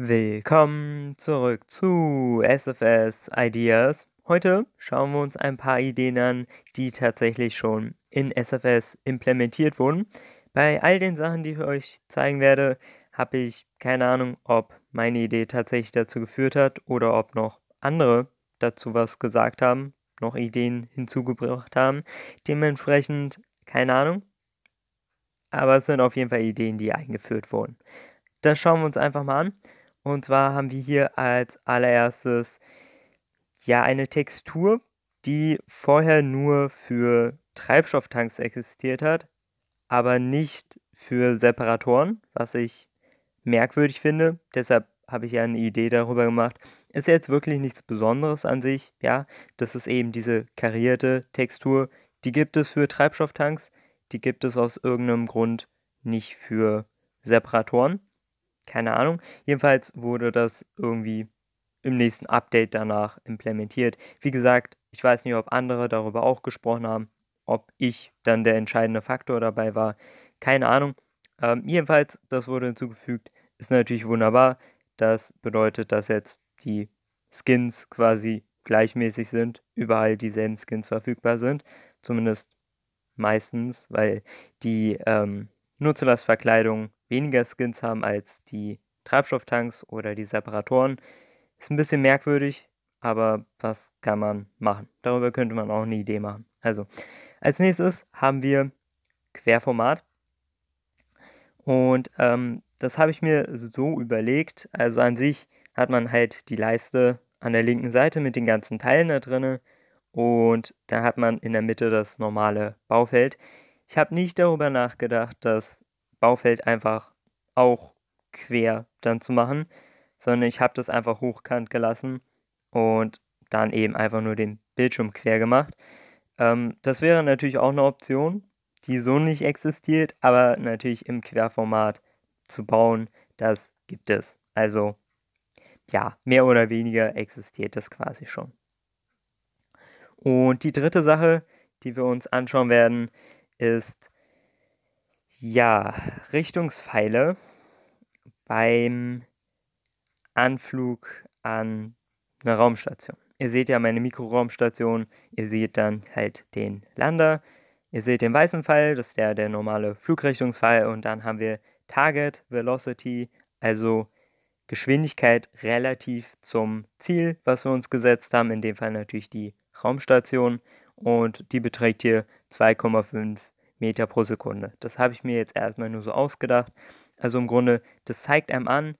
Willkommen zurück zu SFS Ideas. Heute schauen wir uns ein paar Ideen an, die tatsächlich schon in SFS implementiert wurden. Bei all den Sachen, die ich euch zeigen werde, habe ich keine Ahnung, ob meine Idee tatsächlich dazu geführt hat oder ob noch andere dazu was gesagt haben, noch Ideen hinzugebracht haben. Dementsprechend keine Ahnung. Aber es sind auf jeden Fall Ideen, die eingeführt wurden. Das schauen wir uns einfach mal an. Und zwar haben wir hier als allererstes ja eine Textur, die vorher nur für Treibstofftanks existiert hat, aber nicht für Separatoren, was ich merkwürdig finde. Deshalb habe ich ja eine Idee darüber gemacht. Ist jetzt wirklich nichts Besonderes an sich, ja. Das ist eben diese karierte Textur. Die gibt es für Treibstofftanks, die gibt es aus irgendeinem Grund nicht für Separatoren. Keine Ahnung. Jedenfalls wurde das irgendwie im nächsten Update danach implementiert. Wie gesagt, ich weiß nicht, ob andere darüber auch gesprochen haben, ob ich dann der entscheidende Faktor dabei war. Keine Ahnung. Ähm, jedenfalls, das wurde hinzugefügt. Ist natürlich wunderbar. Das bedeutet, dass jetzt die Skins quasi gleichmäßig sind, überall dieselben Skins verfügbar sind. Zumindest meistens, weil die ähm, Nutzlastverkleidung weniger Skins haben als die Treibstofftanks oder die Separatoren. Ist ein bisschen merkwürdig, aber was kann man machen? Darüber könnte man auch eine Idee machen. Also, als nächstes haben wir Querformat. Und ähm, das habe ich mir so überlegt. Also an sich hat man halt die Leiste an der linken Seite mit den ganzen Teilen da drinne und da hat man in der Mitte das normale Baufeld. Ich habe nicht darüber nachgedacht, dass Baufeld einfach auch quer dann zu machen, sondern ich habe das einfach hochkant gelassen und dann eben einfach nur den Bildschirm quer gemacht. Ähm, das wäre natürlich auch eine Option, die so nicht existiert, aber natürlich im Querformat zu bauen, das gibt es. Also ja, mehr oder weniger existiert das quasi schon. Und die dritte Sache, die wir uns anschauen werden, ist ja, Richtungspfeile beim Anflug an eine Raumstation. Ihr seht ja meine Mikroraumstation, ihr seht dann halt den Lander, ihr seht den weißen Pfeil, das ist der, der normale Flugrichtungspfeil und dann haben wir Target Velocity, also Geschwindigkeit relativ zum Ziel, was wir uns gesetzt haben, in dem Fall natürlich die Raumstation und die beträgt hier 2,5 Meter pro Sekunde. Das habe ich mir jetzt erstmal nur so ausgedacht. Also im Grunde, das zeigt einem an,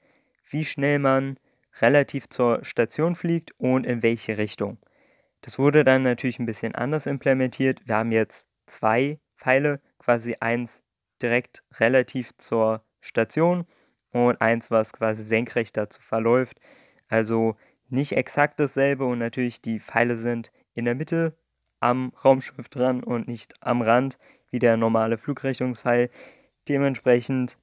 wie schnell man relativ zur Station fliegt und in welche Richtung. Das wurde dann natürlich ein bisschen anders implementiert. Wir haben jetzt zwei Pfeile, quasi eins direkt relativ zur Station und eins, was quasi senkrecht dazu verläuft. Also nicht exakt dasselbe und natürlich die Pfeile sind in der Mitte am Raumschiff dran und nicht am Rand wie der normale Flugrechnungsfall. Dementsprechend,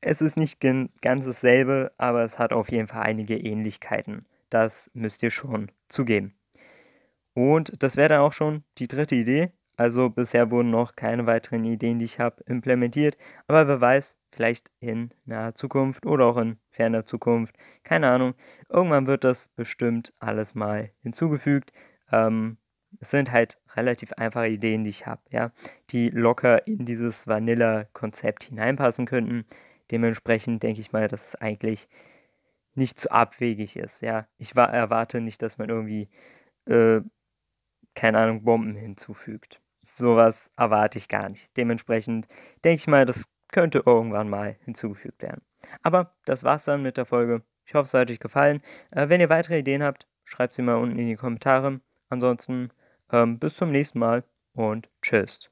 es ist nicht ganz dasselbe, aber es hat auf jeden Fall einige Ähnlichkeiten. Das müsst ihr schon zugeben. Und das wäre dann auch schon die dritte Idee. Also bisher wurden noch keine weiteren Ideen, die ich habe, implementiert. Aber wer weiß, vielleicht in naher Zukunft oder auch in ferner Zukunft. Keine Ahnung. Irgendwann wird das bestimmt alles mal hinzugefügt. Ähm, es sind halt relativ einfache Ideen, die ich habe, ja, die locker in dieses Vanilla-Konzept hineinpassen könnten. Dementsprechend denke ich mal, dass es eigentlich nicht zu abwegig ist, ja. Ich war, erwarte nicht, dass man irgendwie, äh, keine Ahnung, Bomben hinzufügt. Sowas erwarte ich gar nicht. Dementsprechend denke ich mal, das könnte irgendwann mal hinzugefügt werden. Aber das war's dann mit der Folge. Ich hoffe, es hat euch gefallen. Äh, wenn ihr weitere Ideen habt, schreibt sie mal unten in die Kommentare. Ansonsten ähm, bis zum nächsten Mal und tschüss.